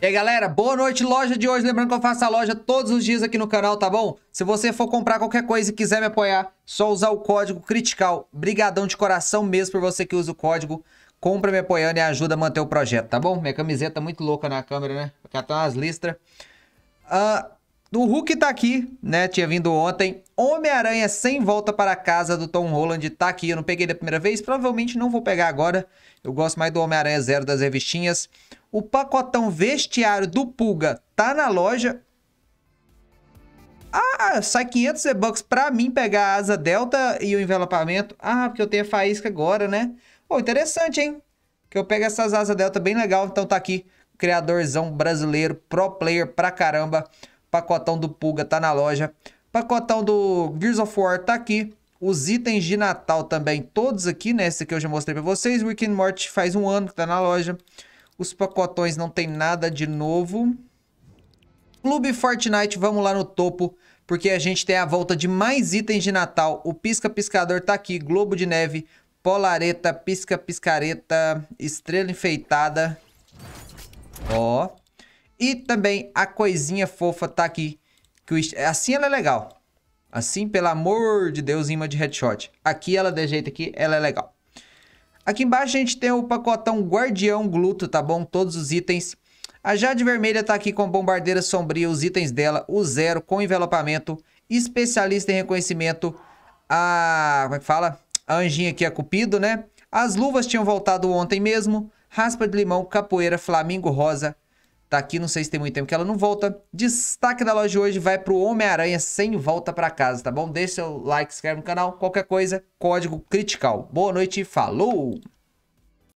E aí, galera, boa noite, loja de hoje. Lembrando que eu faço a loja todos os dias aqui no canal, tá bom? Se você for comprar qualquer coisa e quiser me apoiar, só usar o código CRITICAL. Brigadão de coração mesmo por você que usa o código. Compra me apoiando e ajuda a manter o projeto, tá bom? Minha camiseta muito louca na câmera, né? Vou catar umas listras. Uh, o Hulk tá aqui, né? Tinha vindo ontem. Homem-Aranha sem volta para casa do Tom Holland tá aqui. Eu não peguei da primeira vez, provavelmente não vou pegar agora. Eu gosto mais do Homem-Aranha Zero das revistinhas. O pacotão vestiário do Pulga tá na loja. Ah, sai 500 E-Bucks pra mim pegar a asa delta e o envelopamento. Ah, porque eu tenho a faísca agora, né? Pô, interessante, hein? Que eu pego essas asas delta bem legal. Então tá aqui, criadorzão brasileiro, pro player pra caramba. Pacotão do Pulga tá na loja. Pacotão do Gears of War tá aqui. Os itens de Natal também, todos aqui, né? Esse aqui eu já mostrei pra vocês. Rick and Morty faz um ano que tá na loja. Os pacotões não tem nada de novo. Clube Fortnite, vamos lá no topo. Porque a gente tem a volta de mais itens de Natal. O pisca-piscador tá aqui. Globo de neve, polareta, pisca-piscareta, estrela enfeitada. Ó. E também a coisinha fofa tá aqui que o, assim ela é legal. Assim, pelo amor de Deus, imã de headshot. Aqui ela, de jeito aqui, ela é legal. Aqui embaixo a gente tem o pacotão Guardião Gluto, tá bom? Todos os itens. A Jade Vermelha tá aqui com Bombardeira Sombria, os itens dela, o Zero com envelopamento, especialista em reconhecimento, a... como é que fala? A Anjinha aqui, a é Cupido, né? As luvas tinham voltado ontem mesmo, Raspa de Limão, Capoeira, Flamingo Rosa, tá aqui, não sei se tem muito tempo que ela não volta. Destaque da loja de hoje vai pro Homem-Aranha sem volta para casa, tá bom? Deixa seu like, se inscreve no canal, qualquer coisa, código critical. Boa noite, falou!